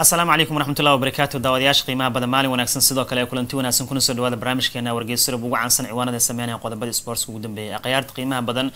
asalaamu calaykum waraxmatullahi wabarakaatu daawadayaasha qiimaha badan maalin wanaagsan sidoo kale kulanti wanaagsan kuna soo dhawaada barnaamijkeena wargeysurub ugu caansan ciwaanada ay sameynaya qodobada isboortska ugu dambeeyay akhyaarta qiimaha badan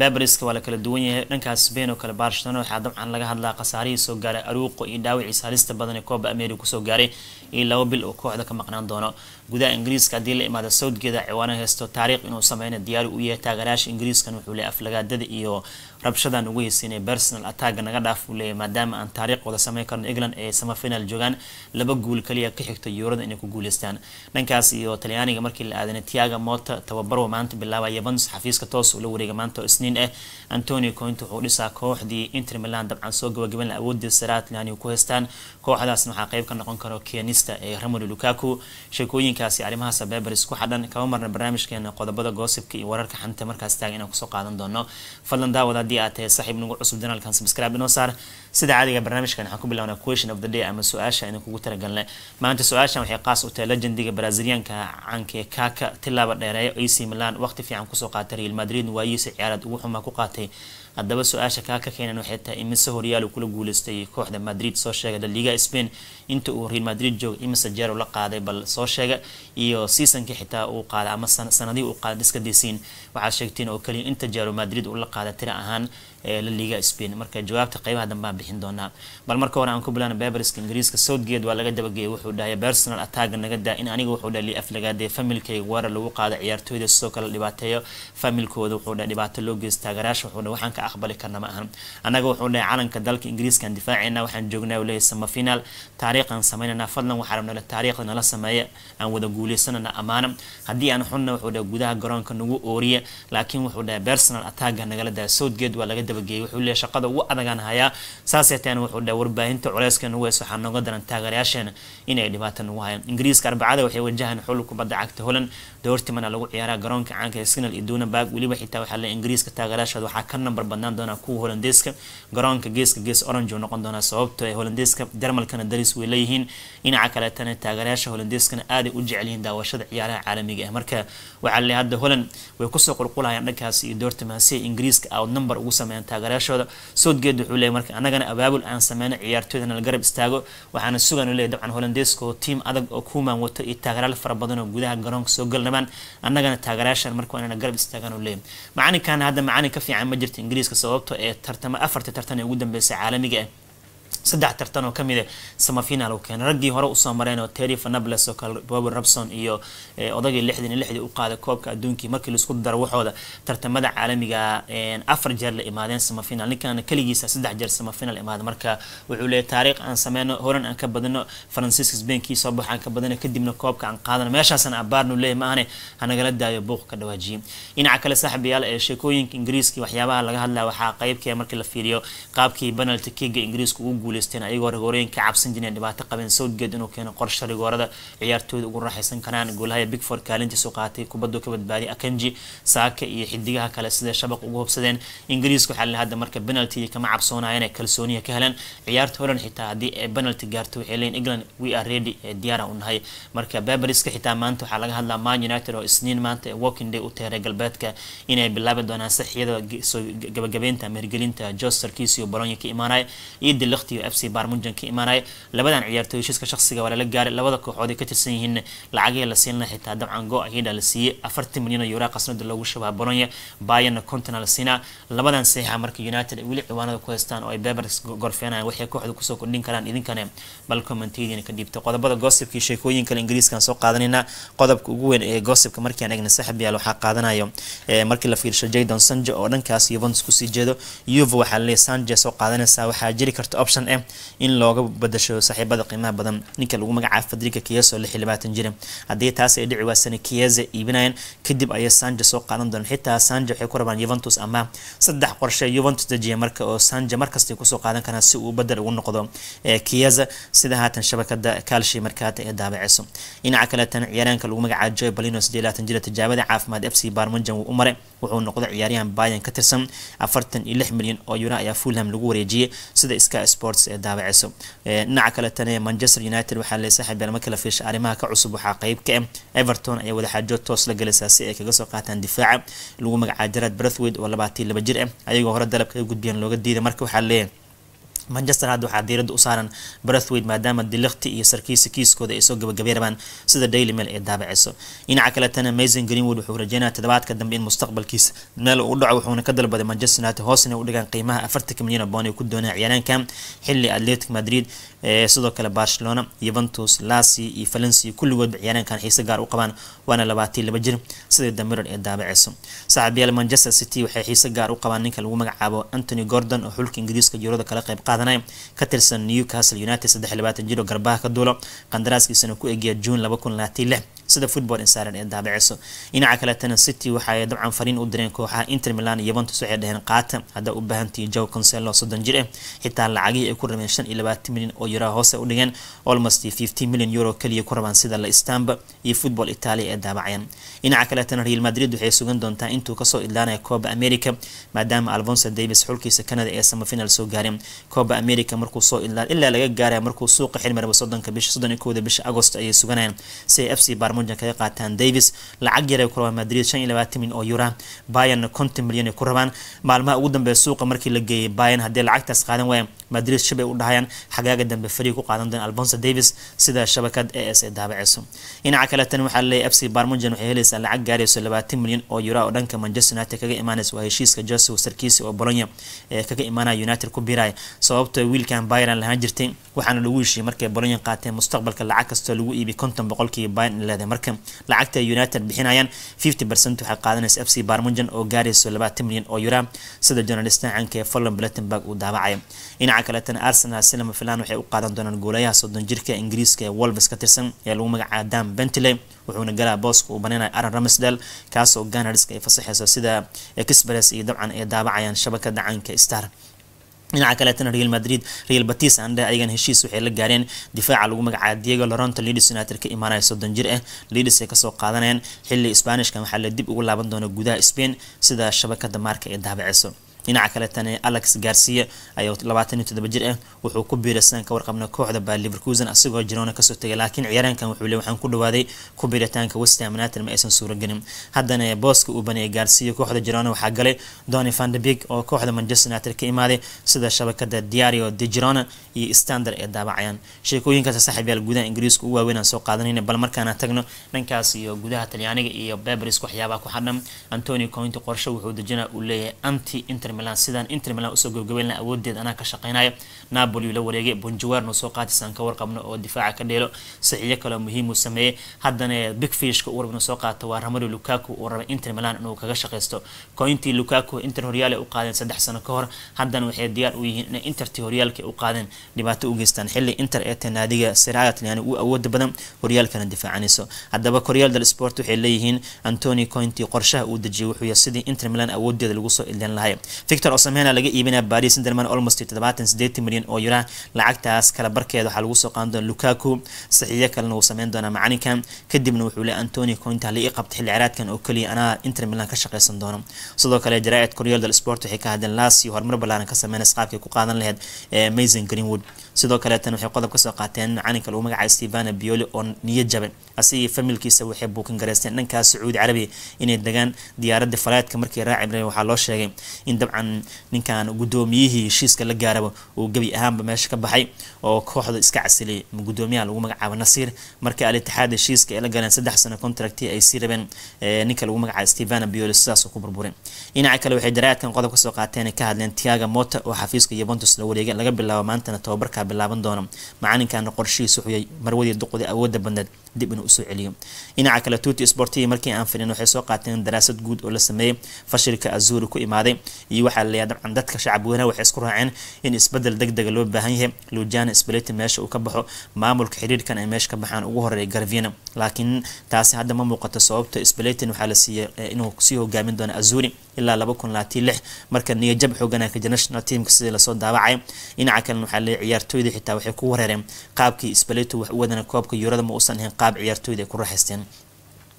babariska waa la kala duwan yahay dhankaas spain oo kale barcelona waxaa dabcan laga hadlaa khasaarihii soo gaaray aruuqo iyo dhaawiciisa halista badan ee kooba america kusoo gaaray iyo labo bil oo kooxda ka maqnaan doono gudaha ingiriiska haddii la imaada sawdgeeda ciwaana heysto taariikh inuu sameyna diyaari u yahay taageerayaasha ingiriiskan wuxuu leey aflagaadada iyo rabshadan ugu heysiinay bersonal attacga naga dhaaf uu leeyahy maadaama aan taariikh wada samayn karno england ay samafinal joogaan laba guul kaliya ka xigto yuurada inay ku guuleystaan dhankaas iyo talyaaniga markii la aadanay tiaga mota tababarwa maanta bilaaba yabans xafiiska toos ula wareega maanta isniin ah antonio coint wuxuu dhisaa kooxdii inter milan dabcan soo gabagaban awoodii saraa talyaaniga ku haystaan kooxdaasna waxaa qeyb ka noqon karo kianista ee ramolo lukaku sheekooyinkaasi arrimahaas bebers ku xadhan kama marna barnaamijkeena qodobada goosibka iyo wararka xanta markaas taaga inaan kusoo qaadan doono fadlan daawada haddii aad tahay saxiib nagu cusub janaalkan subscribe inoo saar sida caadiga barnaamijkan waxaan ku bilowna question of the day ama su-aasha inaan kugu talagalnay maanta su-aashan waxay qaas u tahay legendiga brazilianka canke kaka tilaaba dheereeyo ac milan waqti fiican kusoo qaatay real madrid waayiisa ciyaaraad ugu xumaa ku qaatay haddaba su-aasha kaa ka keenan waxay tahay imise horyaal kula guuleystay kooxda madrid soo sheega laliga spain inta uu real madrid joog imise jeero la qaaday bal soo sheega iyo seasonkii xitaa uu qaaday ama sanadihii uu qaaday iska daysiin waxaad sheegteen oo kaliya inta jeero madrid uu la qaaday tira ahaan laliga spain marka jawaabta qeybaha dambaan bixin doonaa bal marka hore aan ku bilaana beberska ingiriiska southgate waa laga dabageeyay wuxuu dhahay personal attacka naga daa in aniga wuxuu dhahay liaflagaadee familkayga weerar lagu qaado ciyaartooyda sidoo kale dhibaateeyo familkooda wuxuu dhahay dhibaato loo geysta taageeraasha wuxuu dhahay waxaan ka aqbali karna ma ahan annaga wuxuu leeyahy calanka dalka ingiriiskaan difaaceyna waxaan joognaa leeyahy samafiinaal taariikhaan sameynana fadlan waxaa rabnala taariikhda nala sameeya aan wada guuleysanana amaana haddii aan xunna wuxuu dhaha gudaha garoonka nagu ooriya laakiin wuxuu dhahay bersonal attaaga nagala daa soudgeed waa laga dabageeyay wuxuu leeyahy shaqada ugu adagaan hayaa saasee wuxuu dhahay warbaahinta culeyska nagu heys waxaa nooga daran taageerayaasheena inay dhibaata nagu hayaan ingiriiska arbacada waxay wajahaan xul kubadda cagta holand doortimana lagu ciyaaraa garoonka caanka signal iyo dunaburg weliba xitaa waxaa le ingiriiska taageerayaashood waxaa ka nambar badan badnaan doonaa kuwa holandeeska garoonka geeska gees orange uu noqon doonaa sababto ee ah holandeeska jarmalkana daris way leeyihiin dhinaca kaleetana taageerayaasha holandeeskana aaday u jecelyihiin daawashada ciyaaraha caalamiga ah marka waxaa laleeyahay hadda holand way kusoo qulqulayaan dhankaas iyo doorta mahasiya ingiriiska out number ugu sameeyaan taageerayaashooda soodgeed wuxuu leeyahy marka annagana abaabul aan sameyno ciyaartooydana la garab istaago waxaana sugaan leeyahy dabcan holandeeska oo adag oo kuumaan wato iyo taageerayaal fara badan oo gudaha garoonka soo galnabaan annagana taageerayaashan marka waa inana garab istaagaan u leeyahy hadda macalin ka fiican ma jirta ingiriiska ingiriiska sababto ah ee tartama afartii tartan ee ugu dambeysa caalamiga ah saddex tartan oo kamid a ah samafinal u keenay raggii hore usoo mareen oo terry fanables oo kale bobi robson iyo eh, odagii lixdan iyo lixdii u qaada koobka adduunkii markii laisku daro waxooda tartamada caalamiga eh, afar jeer la imaadeen samafinal ninkan keligiisa saddex jeer samafinal imaada marka wuxuu leeyahy taariikh aan sameyno horan aan ka badano francisco spain kii soo baxaan ka badano kadibna koobka aan qaadano meeshaasaan abaarnu leeyahy maahane hanagala daayo buuq ka dhawaajiye dhinaca kale saaxiibayaal ee sheekooyinka ingiriiska waxyaabaha laga hadlaya waxaa qeybkee markii la fiiriyo qaabkii penalty kiga ingiriiska ugu guuleysteen ayagoo rigoorooyin ka cabsan jireen dhibaato qabeen southgate inuu keeno qorshe rigoorada ciyaartooda ugu raaxaysan karaan golahaya bigford kaalintiisu qaatay kubaddu ka badbaadiya akanji saaka iyo xidigaha kale siday shabaq ugu hubsadeen ingiriisku waxaa lahadda marka penaltiga kama cabsoonaya inay kalsooniya ka helaan ciyaarta holland xitaa haddii ay penalty gaarto waxay leeyiin england we are ready ee diyaara u nahay marka baberiska xitaa maanta waxaa laga hadlaa man united oo isniin maanta walking day u teeray galbeedka inay bilaabi doonaan saxiyada gabagabeynta mehergelinta jostarkiis iyo bolonya ka imaanaya iyo diliq waqtiga f c barmunjan ka imaanaya labadan ciyaartooy heshiiska shaqsiga waa lala gaaray labada kooxood ay ka tirsan yihiin lacagay la siin xitaa dabcan go ayadha la siiyey afartan milyan oo yuuraa qasnada loogu shabaha bolonya bayanna kontana la siinaa labadan saxiixa marka united ay weli ciwaanada ku haystaan oo ay bebers gorfeenayaan waxay kooxda kusoo kordhin karaan idinkana bal kommentadiina ka dhiibta qodobada goosibkii sheekooyinkale ingiriiskaan soo qaadanayna qodobka ugu weyn ee goosibka markiiaan eegna saaxib yaal waxaa qaadanayo markii la fiirshay jadon sanjo oo dhankaas yuventus kusii jeedo yuve waxaa laleeyahy sanjo soo qaadanaysaa waxaa jiri karta option shan eh in looga badasho saaxiibada qiimaha badan ninka lagu magacaabo federica kiyeso lix iyo labaatan jira haddii taas ay dhici waasana kiyeza iibinayaan kadib ayay sanja soo qaadan doonaan xitaa sanja waxay ku rabaan yuventus ama saddex qorshe yuventus dejiya marka oo sanja markastay kusoo qaadan karaan si uu badel ugu noqdo eh, kiyeza sida haatan shabakada kaalshay marka haatan ay dhinaca kaleetan ciyaaraanka lagu magacaabo joy balino sidee labaatan jira tijaabada caafimaad f c barmanjan wuu u maray wuxuu noqday ciyaaryahan bayan ka tirsan afartan iyo lix milyan oo yuro ayaa fulham lagu wareejiyay sida iska sport sports ee daawaceyso dhinaca kale tane manchester united waxaa le saaxiibeen beelma kala fiisha arrimaha ka cusub waxaa qeyb ka ah everton ayaa wadaxaajo toos la galaysaa si ay kaga soo qaataan difaaca lagu magacaa jarad brethwid oo labaatii laba jir ah ayagoo hore dalabka gudbiyaan looga diiday marka waxaa leeyahay manchester hadda waxaa diirada u saaran brathwaite maadaama dilakti iyo sarkiisa kiiskooda ay soo gabagabeerabaan sida daily mail ay daabaceyso dhinaca kaletana mason greenwood wuxuu rajeynaya toddobaadka dambe in mustaqbalkiisa meel uu dhaco wuxuuna ka dalbaday manchester united hoos inay u dhigaan qiimaha afartanka milyan oo boond ay ku doonaan ciyaaraankan xilli atletic madrid sidoo kale barcelona yuventus lasi iyo valencia kulligoodba ciyaaraankan xiise gaar u qabaan waana labaatan laba jir sida damiron ee daabaceyso saaxiibayaal manchester city waxay xiise gaar u qabaan ninka lagu magacaabo anthony gordon oo xulka ingiriiska jiroda kala qeyb qaada qaadanay ka tirsan newcastle united saddex jiro garbaha ka duulo qandaraaskiisana ku egya juun sida football insaaran ee daabiciso dhinaca kaletana city waxaay dabcan fariin u direen kooxaha inter milan iyo yuventus waxay dhaheen qaata haddaa u baahantahay jow consello soddon jir ah xitaa lacagihi ay ku rabeen shan iyo labaatan milyan oo yuraha hoose u dhigeen almost fifteen milyan euro kaliya ku rabaan sida la stamba iyo football italia ee daabaceen dhinaca kaletana real madrid waxay sugan doontaa intuu kasoo idlaanaya cooba america maadaama alfonso davis xulkiisa canada ee samafinal soo gaareen qaba america markuu soo ilaa ilaa laga gaaraya markuu suuqa xilmaraba soddonka bisha soddon iyo kowda bisha agost ayay suganayaan si ay f c barmujan kaga qaataan davis lacag yaray ku rabaan madrid shan iyo labaatan milyan oo yura bayan konton milyan ay ku rabaan maalmaha ugu dambeeya suuqa markii la geeyay bayan haddii lacagtaas qaadan waaya madrid shibay u dhahayaan xagaaga dambe fariig ku qaadan doona albonso davis sida shabakad a s ay daabaceyso dhinaca kale tan waxaa laleeyahy f c barmujan waxay helaysaa lacag gaarayso labaatan milyan oo yura oo dhanka manchester united kaga imaanaysa waa heshiiska joseph sarkisi oo bolonya ee kaga imaanaya united ku biiraya soo sababta ah wiilkan byron lahaan jirtay waxaana lagu heshiiyey markay bolonya qaateen mustaqbalka lacag kastoo lagu iibiy konton boqolkiiba byron leedahay marka lacagta united bixinayaan fifty percent waxay qaadanaysa f c barmunjan oo gaarayso labaatan milyan oo yura sida journalista caanka ee follan blattenburg uu daabacaya dhinaca kaleetana arsenal silama filan waxay u qaadan doonaan goolayaha soddon jirka ingiriiska ee wolves ka tirsan ee lagu magacaaba dam bentley wuxuuna galaa booska uu baneynaya aron ramsdal kaasoo ganarska ay fasaxayso sida express iyo dabcan ay daabacayaan shabakada caanka star dhinaca kaleetana real madrid real batis andhe uh, ayagan heshiis waxay la gaareen difaaca lagu magacaaba diego loronto leeds united ka imaanaya soddon jir ah eh. leeds ay kasoo qaadanayaan xilli sbaanishkan waxaa la dib ugu laaban doona gudaha spain sida shabakada maarka ay daabaceyso dhinaca kaletana alex garcia ayaa labaatan iyo toddoba jir ah wuxuu ku biiraysan ka warqabna kooxda baa liverkusen asigoo jirona kasoo tegay laakiin ciyaaraankan wuxuu le waxaan ku dhawaaday ku biiritaanka westham united ma aysan suuragelin haddana booska uu baneeyay garcia kooxda jirona waxaa galay doni vandebig oo kooxda manchester united ka imaaday sida shabakada diario de girona iyo standard ee daabacayaan sheekooyinkaas saaxiib gudaha ingiriiska u waaweyn aan soo qaadanayna bal markaana tagno dhankaas iyo gudaha talyaaniga iyo bebris waxyaabaha ku xadhan antoni cointi qorshe wuxuu dejina uu leeyahay anti inter Milan sidaan Inter Milan usoo gabagabeynaa awoodeed anaa ka shaqeynaya Napoli la wareegay Bonjour no soo qaatisan ka warqabno oo difaaca ka dheelo saxiyo kale muhiim u haddana big fishka uu rabno soo qaata waa Romelu Lukaku oo raba Inter Milan inuu kaga shaqeysto kointii Lukaku Inter Horyale u qaadeen saddex sano ka hor haddana waxay diyaar u yihiin inay Inter Horyaalka u qaadeen dhibaato u geystaan xilli Inter ee naadiga Serie A uu awood badan Horyaalkana difaacanayso haddaba Corriere dello Sport waxay leeyihiin Antonio Conte qorshaha uu dejiyay wuxuu yahay sidii Inter Milan awoodeeda lagu soo ilaalin lahaa victor osamhena laga iibinaya baris sunderman olmost toddobaatan sideetan milyan oo yura lacagtaas kala barkeeda waxaa lagu soo qaadan doona lukaku saxiiyo kalena wuu sameyn doonaa macalinkan kadibna wuxuu le antoni cointa la ii qabta xilli ciraadkan oo keliya anaa inter milan ka shaqaysan doono sidoo kale jaraa'id correal del sport waxay ka hadleen laasio horumar ballaaran ka sameynaysa qaabkay ku qaadan lahayd ee eh, mason greenwood sidoo kaleetan waxay qodob kasoo qaateen macalinka lagu magacaay stevana bioli oo niyad jaban asigii familkiisa waxay buukan garaysteen dhankaas sacuudi carabi inay degaan diyaaradda falaadka markii raaci waxaa loo sheegay in dabcan ninkan guddoomiyihii heshiiska la gaaraba uu gebi ahaanba meesha ka baxay oo kooxda iska casilay gudoomiyaha lagu magacaabo nasiir marka alitixaad heshiiska ay la galeen saddex sano contracti ay sii rabeen ninka lagu magacaabo stevena biolo sidaasoo ku burburin dhinaca kale waxay daraadkan qodob kasoo qaateen ka hadleen tiaga mota oo xafiiska yuventus la wareega laga bilaabo maantana tababarkaa bilaaban doono macalinkan qorshihiis wuxuu marwadii duqday awooda badneed dib inuu usoo celiyo dhinaca kale tuuti sportiga markii aan filin waxay soo qaateen daraasad guud oo la sameeyey fashilka azuuri ku imaaday iyo waxaa la yaadan dadka shacabweynaha waxay isku raaceen in isbedel deg dega loo baahan yahay luujana sbaleti meesha uu ka baxo maamulka xiriirkan ay meesha ka baxaan ugu horeeya garvina laakiin taasi hadda ma muuqato sababta sbaletin waxaa la siiyey eh, inuu sii hogaamin doono azuuri ilaa laba kun labaatan lix marka niyajab xooganaa ka jira national teamka sidii lasoo daawacay dhinaca kalena waxaa leeyay ciyaartooyda xitaa waxay ku wareereen qaabkii sbaleto wax u wadana koobka yuurada ma uusan ahayn qaab ciyaartooyda ay ku raaxaysteen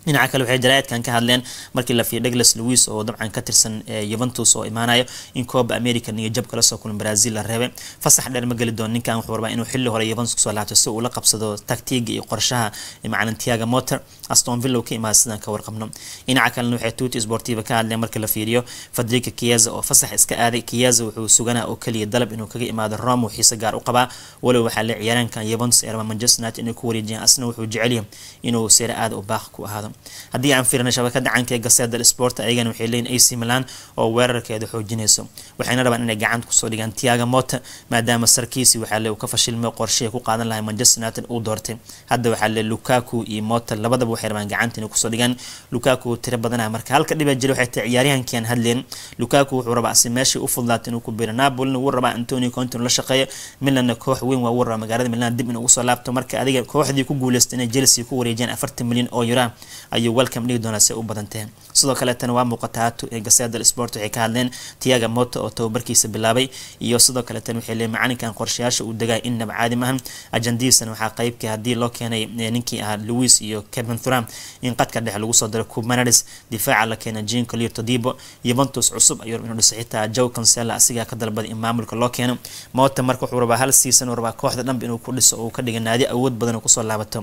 dhinaca kale waxay jaraa'idkan ka hadleen markii la fiiya douglas louis oo dabcan ka tirsan yuventus eh, oo imaanaya in kooba american iyo kala soo kulan brazil la reebay fasax dheer ma geli doono ninkan wuxuu rabaa inuu xilli hore yuventus kusoo laabto si uu la qabsado taktiiga iyo qorshaha eh, macalin tiaga motor aston villa ka imaada sidaan ka warqabno dhinaca kalena waxay tuuti sportiva ka hadleen markii la fiiriyo fadrika kiyaza oo fasax iska aaday kiyaza wuxuu suganaa oo keliya dalab inuu kaga imaado rome uu xiise gaar u qabaa walow waxaa la ciyaaraankan yuventus ee rabaa manchester united inay ku wareejiyaan asna wuxuu jecelyahay inuu seera aada u baaq ku ahaado badan haddii aan fiirna shabakada cankee gaseeda sporta ayagana waxay leeyiin ac milan oo weerarkeeda xoojinayso waxayna rabaan inay gacanta kusoo dhigaan tiaga mota maadaama sarkiisi waxaale uu ka fashilmay qorshihay ku qaadan lahay manchester united uu doortay hadda waxaale lukaku iyo mota labadaba waxay rabaan gacanta inay kusoo dhigaan lukaku tiro badanaha marka halka dhiba jira waxay tahay ciyaaryahankii hadleen lukaku wuxuu rabaa si meeshai u fudlaata inuu ku biiro napolina wuu rabaa antonio contin la shaqeeya milanna koox weyn waa wuu rabaa magaalada milan dib inuu ugusoo laabto marka adiga kooxdii ku guuleystay inay chelsea ku wareejiyaan afartan milyan oo yuraa ayuu welcome dhigi doonaa si u badantee sidoo kaleetana waa muuqata hatu ee gaseeda sport waxay ka hadleen tiyaga moto oo tababarkiisa bilaabay iyo sidoo kaleetana waxay leeyiin macalinkan qorshayaasha uu degay inaba caadi maahan ajandihiisana waxaa qeybka ah haddii loo keenay eh, ninkii ahaa louis iyo kevin thuram in qadka dhexe lagu soo diray cumanades difaaca la keenay jean colio todibo yuventus cusub ayuu inuu dhisay xitaa jow kansela asigaa ka dalbaday in maamulka loo keeno moota marka wuxuu rabaa hal siisan uu rabaa kooxda dhanba inuu ku dhiso oo uu ka dhiga naadi awood badan oo kusoo laabato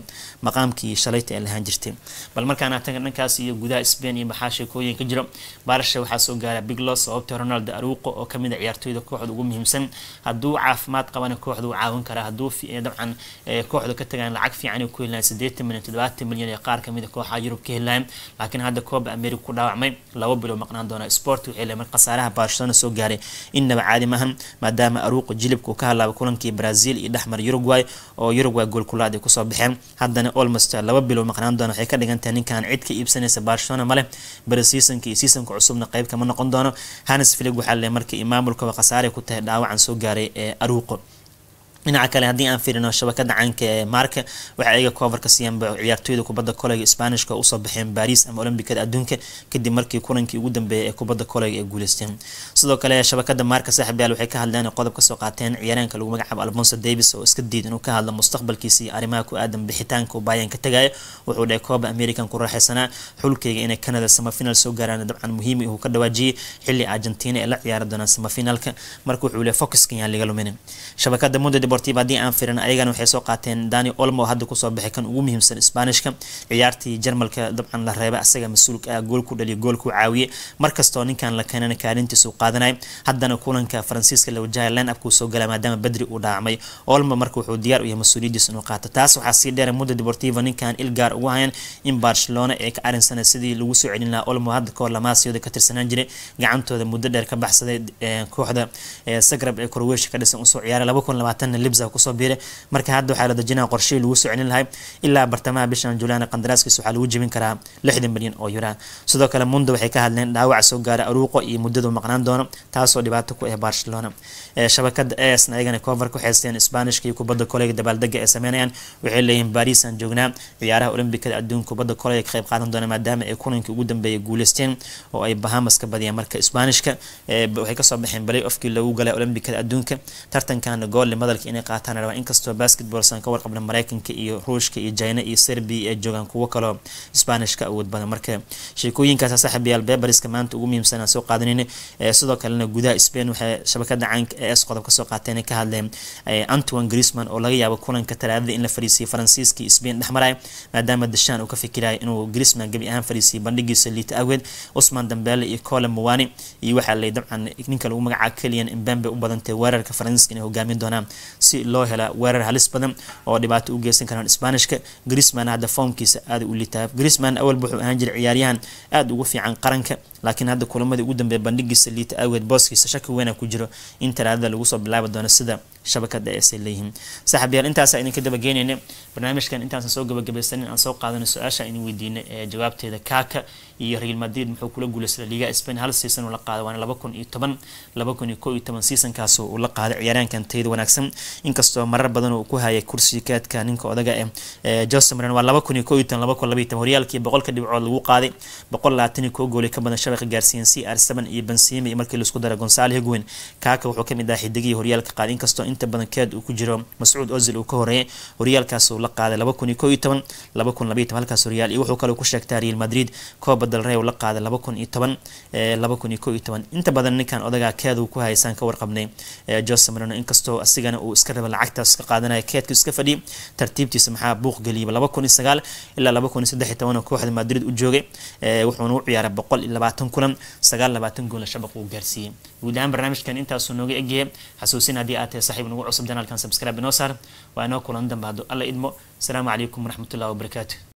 maqaamkii shalayta ee lahaan jirtay markaana tanka dhankaas iyo gudaha spain iyo maxaa sheekooyin ka jira baarasha waxaa soo gaara biglos sababta ah ronald aruuqo oo kamid a ah ciyaartooyda kooxda ugu muhiimsan hadduu caafimaad qabana kooxda u caawin karaa hadduu dabcan kooxda ka tagaan lacag fiican ku helaan siddeetan milyan toddobaatan milyan ee qaar kamid a ah kooxaha yurub ka helaan laakiin hadda kooba america ku dhaawacmay laba bilo maqnaan doona sport waxay leeyiin khasaaraha baarshadana soo gaaray innaba caadi maahan maadaama aruuqo jilibka uu ka hadlaaba kulankii brazil iyo dhexmar uruguay oo uruguay goolkulaad ay kusoo baxeen haddana olmost laba bilo maqnaan doona waxay ka dhigantahay ninkan cid ka iibsanaysa barcelona male bari seasonka iyo seasonka cusubna qeyb kama noqon doono hanes filig waxaa le marka iyo khasaare ku tahay dhaawacan soo gaaray ee aruuqo dhinaca kale haddii aan fiirino shabakada caanka ee marka waxay ayaga coverka siiyaanba ciyaartooyda kubadda koleyga isbaanishka usoo baxeen baris ama olombikada adduunka kadib markii kulankii ugu dambeeyay ee kubadda koleyga ay guuleysteen sidoo kale shabakada marka saaxiibyaal waxay ka hadleen qodob kasoo qaateen ciyaaryaanka lagu magacaabo alfonso davis oo iska diid inuu ka hadlo mustaqbalkiisa iyo arrimaha ku aadan bixitaanka bayan ka tagaya wuxuu dhahay kooba american ku raaxaysanaa xulkeyga inay canada samafinal soo gaaraan dabcan muhiim ah uu ka dhawaajiyey xilli argentina ee la ciyaari doonaan samafinalka marka wuxuu leey focuska yaan laga luminin shabakada mudada livertiba haddii aan firin ayagana waxay soo qaateen dani olmo hadda kusoo baxay kan ugu muhiimsan sbaanishka ciyaartii jarmalka dabcan la reeba isaga mas-uulka ah gool ku dhaliya gool ku caawiye markastoo ninkan la keenana kaalintiisu qaadanay haddana kulanka faransiiska la wajahaya line upkuu soo gala maadaama badri uu dhaacmay olmo marka wuxuu diyaar u yahay mas-uuliyadiis inuu qaato taas waxaa sii dheera mudda deportiva ninkan il ugu hayan in barcelona ay ka arinsana sidii lagu soo celin lahaa olmo hadda kahor lamaasiyooda ka tirsanaan jiray gacantooda muddo dheer ka baxsaday eh, kooxda sagrab eh, ee croatia ka dhisan usoo ciyaaray libsa kusoo biiray marka hadda waxaa la dejinaa qorshihii lagu socnin lahay ilaa bartamaha bishan julaan qandaraaskiisa waxaa lagu jebin karaa lixdan milyan oo yuran sidoo kale mundo waxay ka hadleen dhaawaca soo gaara aruuqo iyo muddadu maqnaan doono taasoo dhibaato ku ah barcelona shabakada es ayagana koofarka waxaysteen sbaanishka iyo kubadda koleyga dabaaldega ay sameynayaan waxay leeyihiin baris aan joognaa ciyaaraha olimbikada adduunka kubadda koley ka qeyb qaadan doona maadaama ay kulanka ugu dambeeya guuleysteen oo ay bahamas ka marka sbaanishka waxay kasoo baxeen balay ofkii lagu galay olimbikada adduunka tartankan goolli madalka horyaalka inay qaataan rabaan inkastoo basketballsan ka warqabna mareykanka iyo ruushka iyo jina iyo serbiya ay joogaan kuwo kaloo sbanishka awood badan marka sheekooyinkaasa saaxiibayaal beberska maanta ugu muhiimsan aan soo qaadanin eh, sidoo kalena gudaha spain waxay shabakada caanka ee s qodob kasoo qaateen ka hadleen eh, antoine grisman oo laga yaabo kulanka talaadada in la fariisiyay faransiiska iyo spain dhexmaraya maadaama dashaan uu ka fikiraya inuu grisman gebi ahaan fariisiyay bandhigiisa liita awgeed usman dambeele iyo cole mawani iyo waxaa lay dabcan ninka lagu magacaab keliyan imbambe u badantay weerarka faransiiska inay hogaamin doonaan si loo hela weerar halis badan oo dhibaato u geysan karaan sbanishka grisman hadda foomkiisa aad u litaa grisman awalba wuxuu ahaan jiray ciyaaryahan aada ugu fiican qaranka laakiin hadda kulamadii ugu dambeeya bandhigiisa liita awgeed booskiisa shaki weyna ku jiro in talaadada lagu soo bilaabi doono sida shabakada eesay leeyihiin saaxiibyaal intaasa idinka dabageynayna barnaamijkan intaasan soo gabagabaysanin aan soo qaadano su-aasha idin weydiinay ee jawaabteeda kaaka iyo real madrid muxuu kula guulaysaday liga spain hal season uu la qaaday waana laba kun iyo toban laba kun iyo koo iyo toban seasonkaasu uu la qaaday ciyaaraankan tayada wanaagsan inkastoo marar badan uu ku hayay kursiga kaadka ninka odaga ee jose maran waa laba kun iyo koo iyo toban laba kun laba toban horyaalkii boqolka dhibcood lagu qaaday boqol labaatan iyo koo goolay ka badan shabaqa gaarsiiyan c r seven iyo benzema iyo markii laisku dara gonsaal higwin kaaka wuxuu kamid ahaa xidigihii horyaalka qaaday inkastoo inta badan keed uu ku jiro mascuud ozil uu ka horeeyay horyaalkaas uu la qaaday laba kun iyo koo iyo toban laba kun laba toban halkaas horyaal iyo wuxuu kale ku sheegtaa real madrid koob kubadda reew la qaaday laba kun iyo toban laba kun iyo ko iyo toban inta badan ninkan odagaa keedu ku haysaan ka warqabnay jose marino inkastoo asigana uu iska raba lacagtaas ka qaadanaya keedku iska fadhi tartiibtiisa maxaa buuq geliyaba laba kun iyo sagaal ilaa laba kun iyo saddex iyo toban kooxda madrid u joogay wuxuuna u ciyaaray boqol iyo labaatan kulan sagaal labaatan gool shabaq uu gaarsiiyey guud ahaan barnaamijkan intaasuu nooga egyahay xasuusin haddii aad tahay saxiib nagu cusub janaalkan subscribe inoo saar waa inoo kulan dambaado alla idmo asalaamu calaykum waraxmatullahi wabarakaatu